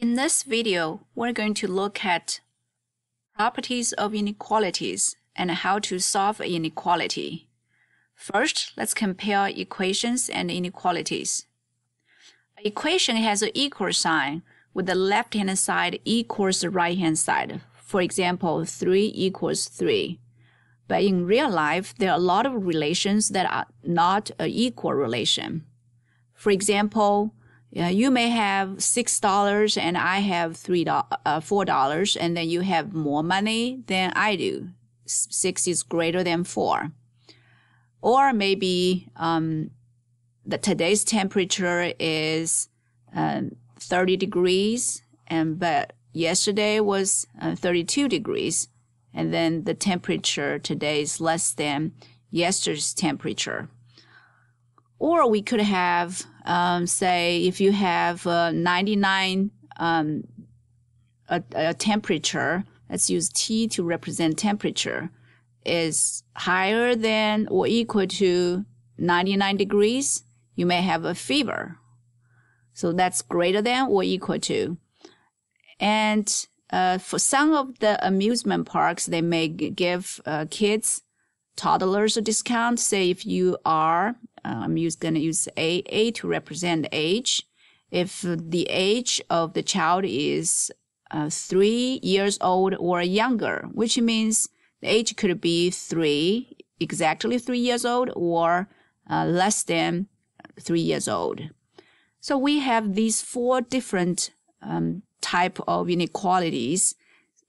In this video, we're going to look at properties of inequalities and how to solve inequality. First, let's compare equations and inequalities. An equation has an equal sign with the left-hand side equals the right-hand side. For example, 3 equals 3. But in real life, there are a lot of relations that are not an equal relation. For example, yeah, you may have six dollars and I have three uh, four dollars, and then you have more money than I do. Six is greater than four, or maybe um, the today's temperature is um, thirty degrees, and but yesterday was uh, thirty-two degrees, and then the temperature today is less than yesterday's temperature. Or we could have, um, say, if you have uh, 99 um, a, a temperature, let's use T to represent temperature, is higher than or equal to 99 degrees, you may have a fever. So that's greater than or equal to. And uh, for some of the amusement parks, they may give uh, kids, toddlers a discount. Say if you are uh, I'm use, gonna use A, A to represent age. If the age of the child is uh, three years old or younger, which means the age could be three, exactly three years old or uh, less than three years old. So we have these four different um, type of inequalities.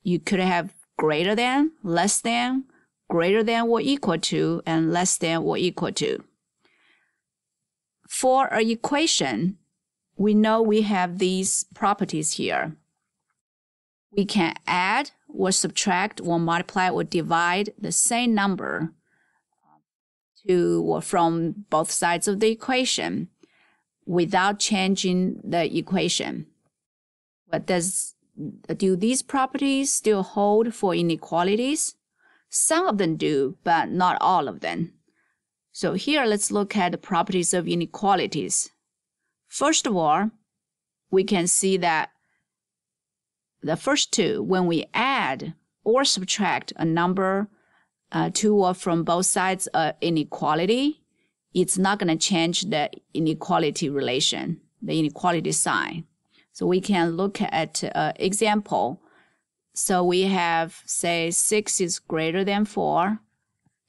You could have greater than, less than, greater than or equal to, and less than or equal to for an equation, we know we have these properties here. We can add or subtract or multiply or divide the same number to or from both sides of the equation without changing the equation. But does do these properties still hold for inequalities? Some of them do, but not all of them. So here let's look at the properties of inequalities. First of all, we can see that the first two, when we add or subtract a number uh, to or from both sides of inequality, it's not going to change the inequality relation, the inequality sign. So we can look at uh, example. So we have, say, 6 is greater than 4.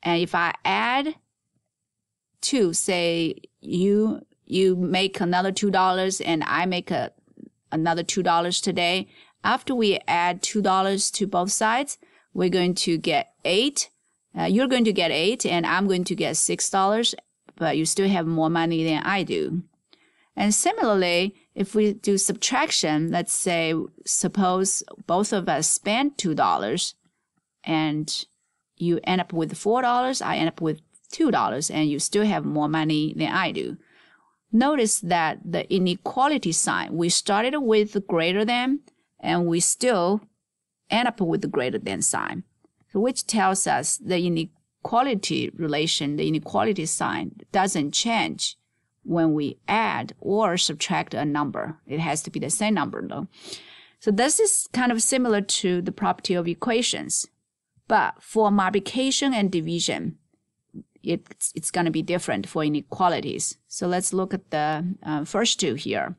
And if I add two say you you make another two dollars and I make a, another two dollars today. After we add two dollars to both sides, we're going to get eight. Uh, you're going to get eight, and I'm going to get six dollars. But you still have more money than I do. And similarly, if we do subtraction, let's say suppose both of us spend two dollars, and you end up with four dollars. I end up with $2 and you still have more money than I do. Notice that the inequality sign, we started with greater than and we still end up with the greater than sign, which tells us the inequality relation, the inequality sign doesn't change when we add or subtract a number. It has to be the same number though. So this is kind of similar to the property of equations. But for multiplication and division, it's, it's going to be different for inequalities. So let's look at the uh, first two here.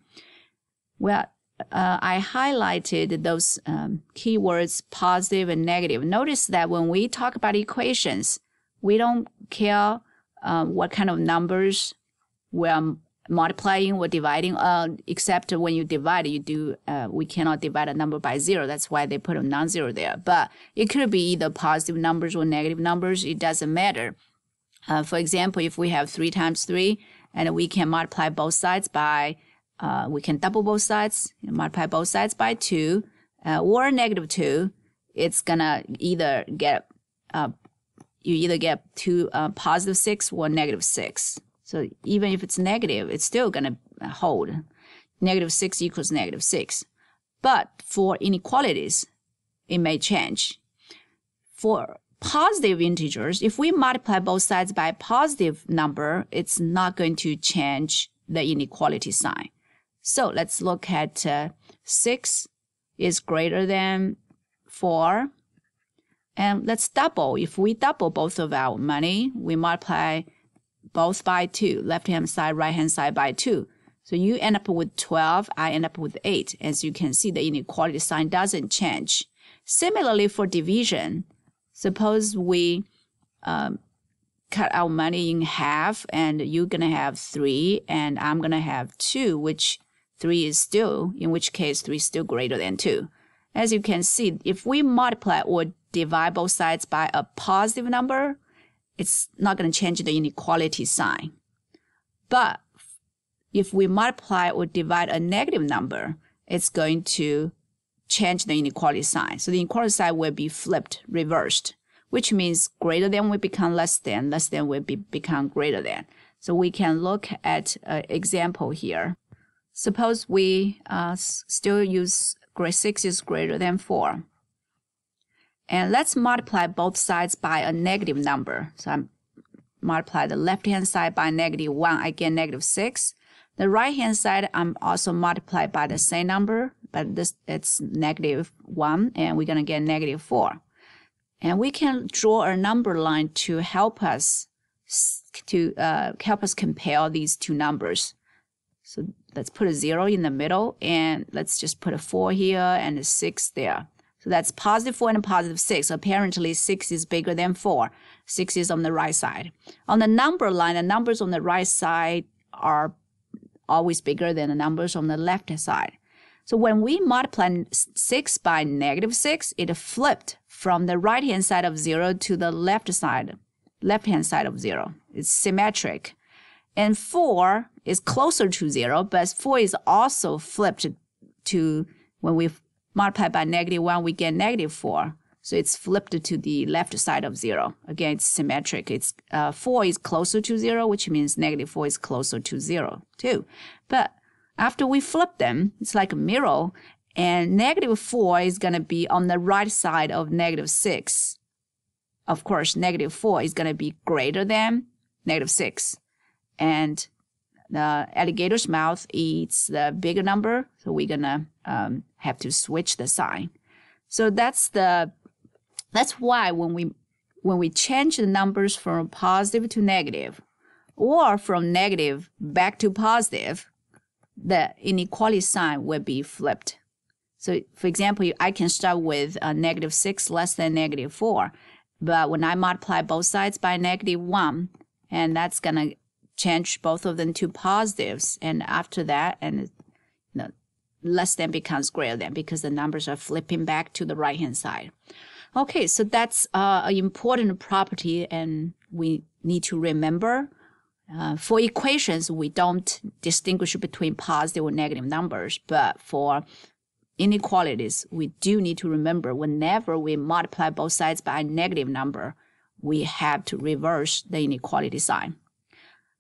Well, uh, I highlighted those um, keywords positive and negative. Notice that when we talk about equations, we don't care uh, what kind of numbers we're multiplying or dividing, uh, except when you divide, you do, uh, we cannot divide a number by zero. That's why they put a non zero there. But it could be either positive numbers or negative numbers, it doesn't matter. Uh, for example, if we have three times three, and we can multiply both sides by, uh, we can double both sides, multiply both sides by two, uh, or negative two, it's gonna either get, uh, you either get two uh, positive six or negative six. So even if it's negative, it's still gonna hold. Negative six equals negative six. But for inequalities, it may change. For positive integers, if we multiply both sides by a positive number, it's not going to change the inequality sign. So let's look at uh, 6 is greater than 4. And let's double. If we double both of our money, we multiply both by 2, left-hand side, right-hand side by 2. So you end up with 12, I end up with 8. As you can see, the inequality sign doesn't change. Similarly, for division, Suppose we um, cut our money in half and you're going to have three and I'm going to have two, which three is still, in which case three is still greater than two. As you can see, if we multiply or divide both sides by a positive number, it's not going to change the inequality sign. But if we multiply or divide a negative number, it's going to change the inequality sign. So the inequality sign will be flipped, reversed, which means greater than will become less than, less than will be, become greater than. So we can look at an uh, example here. Suppose we uh, still use grade 6 is greater than 4. And let's multiply both sides by a negative number. So I multiply the left-hand side by negative 1, I get negative 6. The right hand side, I'm also multiplied by the same number, but this it's negative 1 and we're going to get negative 4. And we can draw a number line to help us to uh, help us compare these two numbers. So let's put a 0 in the middle and let's just put a 4 here and a 6 there. So that's positive 4 and positive 6. Apparently 6 is bigger than 4. 6 is on the right side. On the number line, the numbers on the right side are always bigger than the numbers on the left side. So when we multiply 6 by negative 6, it flipped from the right-hand side of 0 to the left side, left-hand side of 0. It's symmetric. And 4 is closer to 0, but 4 is also flipped to when we multiply by negative 1, we get negative 4. So it's flipped to the left side of zero. Again, it's symmetric. It's uh, four is closer to zero, which means negative four is closer to zero too. But after we flip them, it's like a mirror and negative four is going to be on the right side of negative six. Of course, negative four is going to be greater than negative six. And the alligator's mouth eats the bigger number. So we're going to um, have to switch the sign. So that's the that's why when we when we change the numbers from positive to negative or from negative back to positive, the inequality sign will be flipped. So, for example, I can start with a negative 6 less than negative 4. But when I multiply both sides by negative 1, and that's going to change both of them to positives. And after that, and you know, less than becomes greater than because the numbers are flipping back to the right hand side. Okay, so that's uh, an important property, and we need to remember. Uh, for equations, we don't distinguish between positive or negative numbers, but for inequalities, we do need to remember whenever we multiply both sides by a negative number, we have to reverse the inequality sign.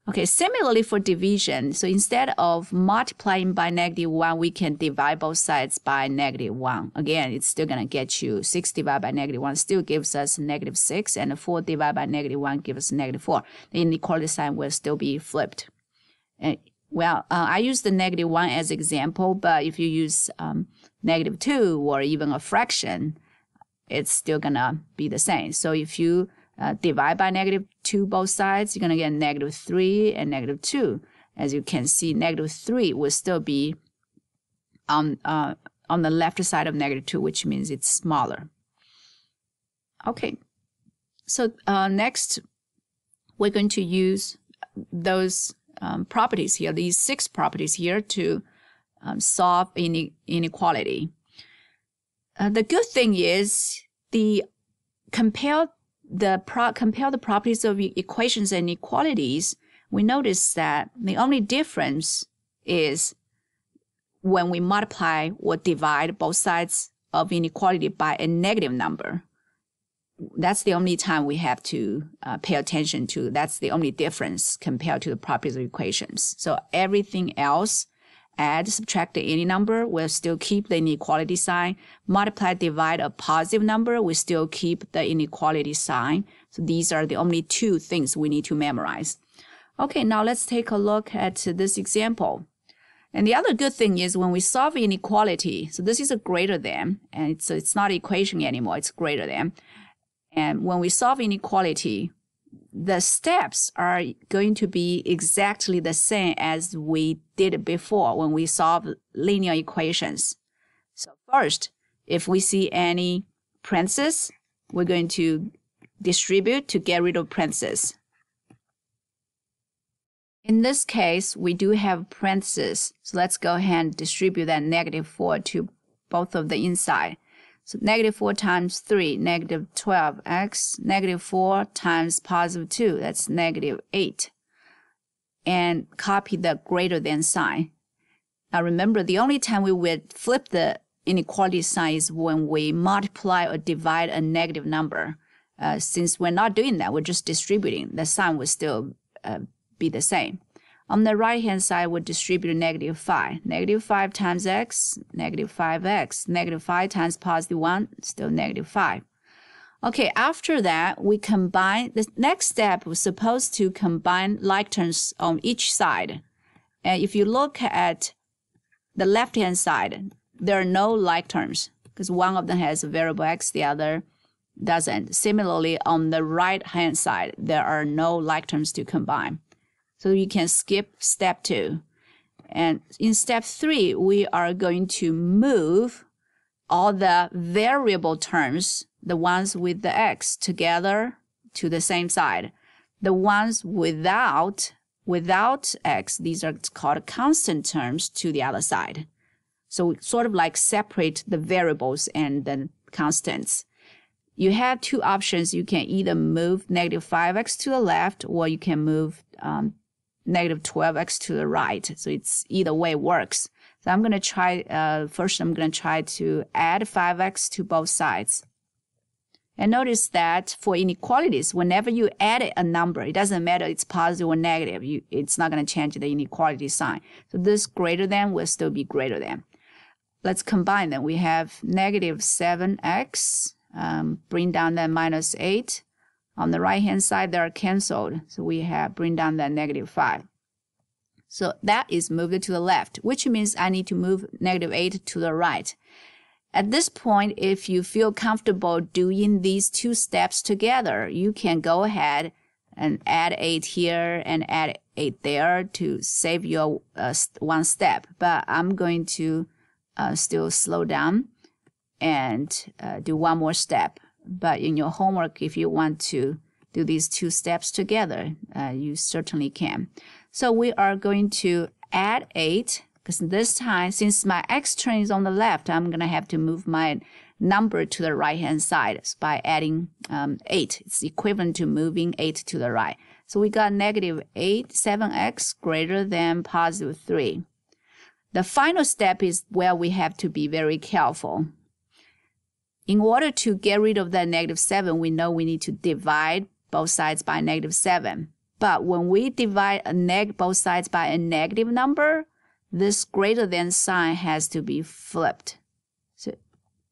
Okay, similarly for division, so instead of multiplying by negative 1, we can divide both sides by negative 1. Again, it's still going to get you 6 divided by negative 1 still gives us negative 6, and 4 divided by negative 1 gives us negative 4. The inequality sign will still be flipped. And, well, uh, I use the negative 1 as example, but if you use um, negative 2 or even a fraction, it's still going to be the same. So if you uh, divide by negative 2 both sides, you're going to get negative 3 and negative 2. As you can see, negative 3 will still be on, uh, on the left side of negative 2, which means it's smaller. Okay, so uh, next we're going to use those um, properties here, these six properties here to um, solve ine inequality. Uh, the good thing is the compare the pro- compare the properties of equations and inequalities, we notice that the only difference is when we multiply or divide both sides of inequality by a negative number. That's the only time we have to uh, pay attention to. That's the only difference compared to the properties of equations. So everything else add, subtract any number, we'll still keep the inequality sign. Multiply, divide a positive number, we still keep the inequality sign. So these are the only two things we need to memorize. Okay, now let's take a look at this example. And the other good thing is when we solve inequality, so this is a greater than, and it's, it's not equation anymore, it's greater than. And when we solve inequality, the steps are going to be exactly the same as we did before when we solve linear equations. So first, if we see any parentheses, we're going to distribute to get rid of parentheses. In this case, we do have parentheses, so let's go ahead and distribute that negative 4 to both of the inside. So negative 4 times 3, negative 12x, negative 4 times positive 2, that's negative 8. And copy the greater than sign. Now remember, the only time we would flip the inequality sign is when we multiply or divide a negative number. Uh, since we're not doing that, we're just distributing, the sign would still uh, be the same. On the right-hand side, we distribute negative 5. Negative 5 times x, negative 5x. Negative 5 times positive 1, still negative 5. Okay, after that, we combine, the next step was supposed to combine like terms on each side. And if you look at the left-hand side, there are no like terms because one of them has a variable x, the other doesn't. Similarly, on the right-hand side, there are no like terms to combine. So you can skip step two. And in step three, we are going to move all the variable terms, the ones with the x together to the same side. The ones without, without x, these are called constant terms to the other side. So sort of like separate the variables and the constants. You have two options. You can either move negative 5x to the left or you can move um, negative 12x to the right. So it's either way works. So I'm going to try, uh, first I'm going to try to add 5x to both sides. And notice that for inequalities, whenever you add a number, it doesn't matter it's positive or negative. You, it's not going to change the inequality sign. So this greater than will still be greater than. Let's combine them. We have negative 7x, um, bring down that minus 8. On the right-hand side, they are canceled, so we have bring down that negative 5. So that is moved to the left, which means I need to move negative 8 to the right. At this point, if you feel comfortable doing these two steps together, you can go ahead and add 8 here and add 8 there to save your uh, one step. But I'm going to uh, still slow down and uh, do one more step. But in your homework, if you want to do these two steps together, uh, you certainly can. So we are going to add 8 because this time, since my x train is on the left, I'm going to have to move my number to the right-hand side so by adding um, 8. It's equivalent to moving 8 to the right. So we got negative 8, 7x greater than positive 3. The final step is where we have to be very careful. In order to get rid of that negative 7, we know we need to divide both sides by negative 7. But when we divide a neg both sides by a negative number, this greater than sign has to be flipped. So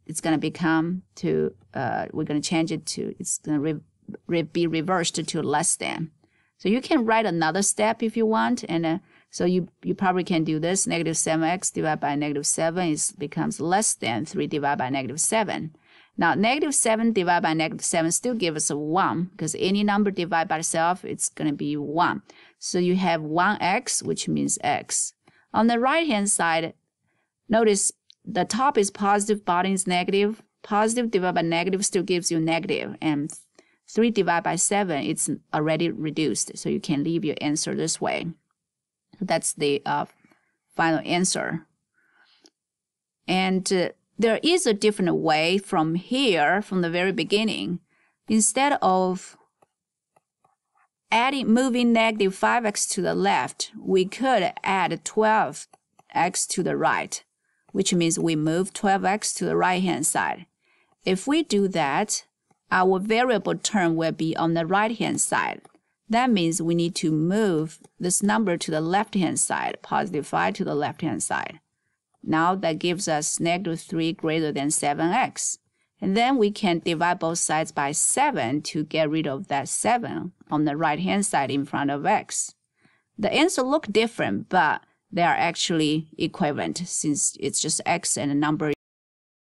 it's going to become to, uh, we're going to change it to, it's going to re re be reversed to less than. So you can write another step if you want. And uh, so you, you probably can do this. Negative 7x divided by negative 7 is, becomes less than 3 divided by negative 7. Now, negative 7 divided by negative 7 still gives us 1, because any number divided by itself, it's going to be 1. So you have 1x, which means x. On the right-hand side, notice the top is positive, bottom is negative. Positive divided by negative still gives you negative, and 3 divided by 7, it's already reduced, so you can leave your answer this way. That's the uh, final answer. And uh, there is a different way from here, from the very beginning. Instead of adding, moving negative 5x to the left, we could add 12x to the right, which means we move 12x to the right-hand side. If we do that, our variable term will be on the right-hand side. That means we need to move this number to the left-hand side, positive 5 to the left-hand side. Now that gives us negative 3 greater than 7x. And then we can divide both sides by 7 to get rid of that 7 on the right-hand side in front of x. The answer look different, but they are actually equivalent since it's just x and a number